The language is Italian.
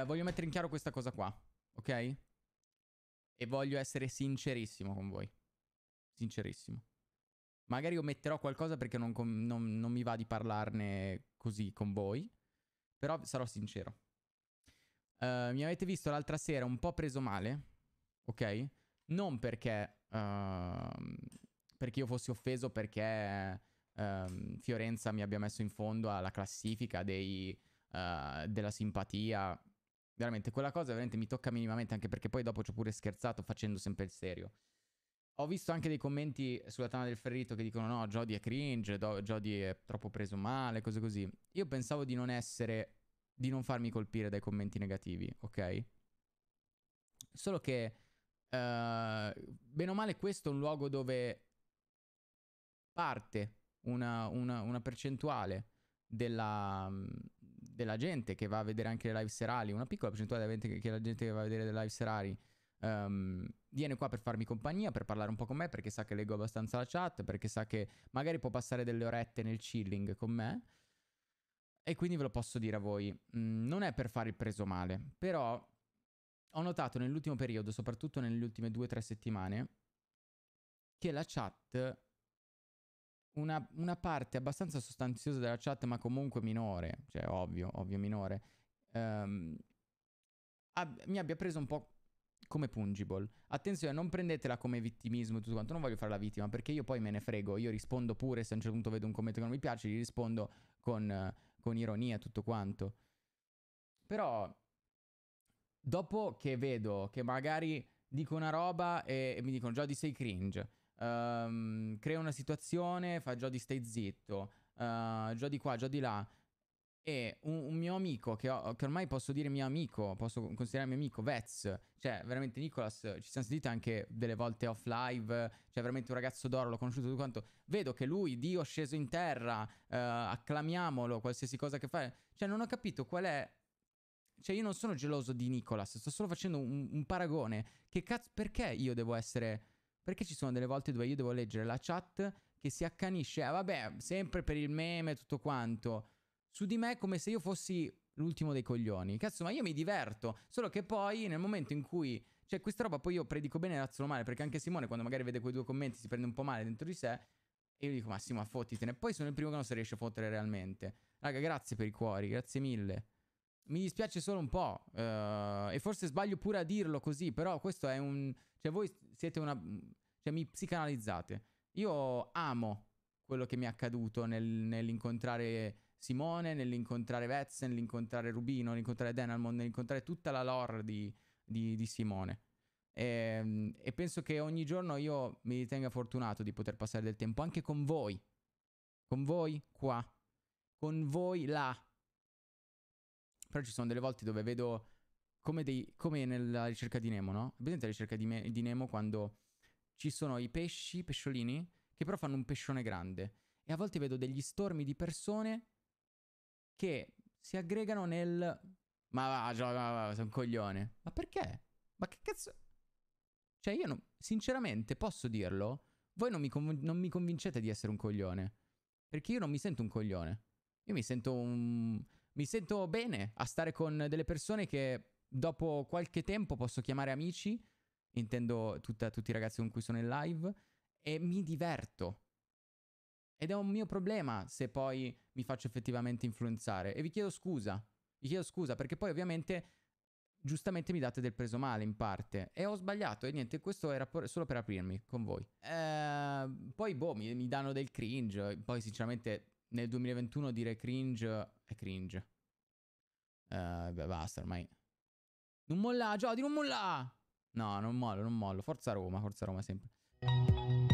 eh, voglio mettere in chiaro questa cosa qua, ok? E voglio essere sincerissimo con voi. Sincerissimo. Magari ometterò qualcosa perché non, non, non mi va di parlarne così con voi. Però sarò sincero. Uh, mi avete visto l'altra sera un po' preso male, ok? Non perché, uh, perché io fossi offeso perché uh, Fiorenza mi abbia messo in fondo alla classifica dei, eh, della simpatia Veramente, quella cosa veramente mi tocca minimamente, anche perché poi dopo ci ho pure scherzato facendo sempre il serio. Ho visto anche dei commenti sulla tana del ferrito che dicono no, Jody è cringe, do- Jody è troppo preso male, cose così. Io pensavo di non essere, di non farmi colpire dai commenti negativi, ok? Solo che, uh, bene o male, questo è un luogo dove parte una, una, una percentuale della, mm, della gente che va a vedere anche le live serali, una piccola percentuale della gente che, la gente che va a vedere le live serali um, viene qua per farmi compagnia, per parlare un po' con me, perché sa che leggo abbastanza la chat, perché sa che magari può passare delle orette nel chilling con me. E quindi ve lo posso dire a voi, mm, non è per fare il preso male, però ho notato nell'ultimo periodo, soprattutto nelle ultime due o tre settimane, che la chat una, una, parte abbastanza sostanziosa della chat, ma comunque minore, cioè ovvio, ovvio minore, ehm, ab- mi abbia preso un po' come pungible. Attenzione, non prendetela come vittimismo e tutto quanto, non voglio fare la vittima, perché io poi me ne frego, io rispondo pure se a un certo punto vedo un commento che non mi piace, gli rispondo con, con ironia e tutto quanto. Però, dopo che vedo che magari dico una roba e, e mi dicono Jody sei cringe, um, crea una situazione, fa Jody stai zitto, uh, eh, Jody qua, Jody là. E un, un mio amico, che, ho, che, ormai posso dire mio amico, posso considerarmi amico, Vez, cioè veramente Nicolas, ci siamo sentiti anche delle volte off live, cioè veramente un ragazzo d'oro, l'ho conosciuto tutto quanto. Vedo che lui, Dio, sceso in terra, uh, acclamiamolo, qualsiasi cosa che fa. Cioè non ho capito qual è cioè, io non sono geloso di Nicolas, sto solo facendo un, un paragone. Che cazzo, perché io devo essere perché ci sono delle volte dove io devo leggere la chat che si accanisce, ah vabbè, sempre per il meme e tutto quanto, su di me come se io fossi l'ultimo dei coglioni. Cazzo, ma io mi diverto, solo che poi nel momento in cui... Cioè, questa roba poi io predico bene e razzolo male, perché anche Simone quando magari vede quei due commenti si prende un po' male dentro di sé, e io dico, Massimo, sì, ma fottitene. Poi sono il primo che non si riesce a fottere realmente. Raga, grazie per i cuori, grazie mille. Mi dispiace solo un po', eh, e forse sbaglio pure a dirlo così, però questo è un... Cioè voi siete una... Cioè mi psicanalizzate. Io amo quello che mi è accaduto nel, nell'incontrare Simone, nell'incontrare Vez, nell'incontrare Rubino, nell'incontrare Denalmon, nell'incontrare tutta la lore di, di, di Simone. E, ehm, e, penso che ogni giorno io mi ritenga fortunato di poter passare del tempo anche con voi, con voi qua, con voi là, però ci sono delle volte dove vedo come, dei, come nella ricerca di Nemo, no? Vedete la ricerca di, me, di Nemo quando ci sono i pesci, i pesciolini, che però fanno un pescione grande. E a volte vedo degli stormi di persone che si aggregano nel... Ma va, già, va, va, sono un coglione. Ma perché? Ma che cazzo... Cioè io non... sinceramente posso dirlo, voi non mi, conv- non mi, convincete di essere un coglione. Perché io non mi sento un coglione. Io mi sento un mi sento bene a stare con delle persone che dopo qualche tempo posso chiamare amici, intendo tutta, tutti i ragazzi con cui sono in live, e mi diverto. Ed è un mio problema se poi mi faccio effettivamente influenzare. E vi chiedo scusa, vi chiedo scusa perché poi ovviamente giustamente mi date del preso male in parte e ho sbagliato e niente, questo era solo per aprirmi con voi. Eh, poi boh, mi, mi danno del cringe, poi sinceramente nel 2021 dire cringe è cringe. Uh, beh, basta ormai. Non molla, Giodi, non molla! No, non mollo, non mollo. Forza Roma, forza Roma sempre.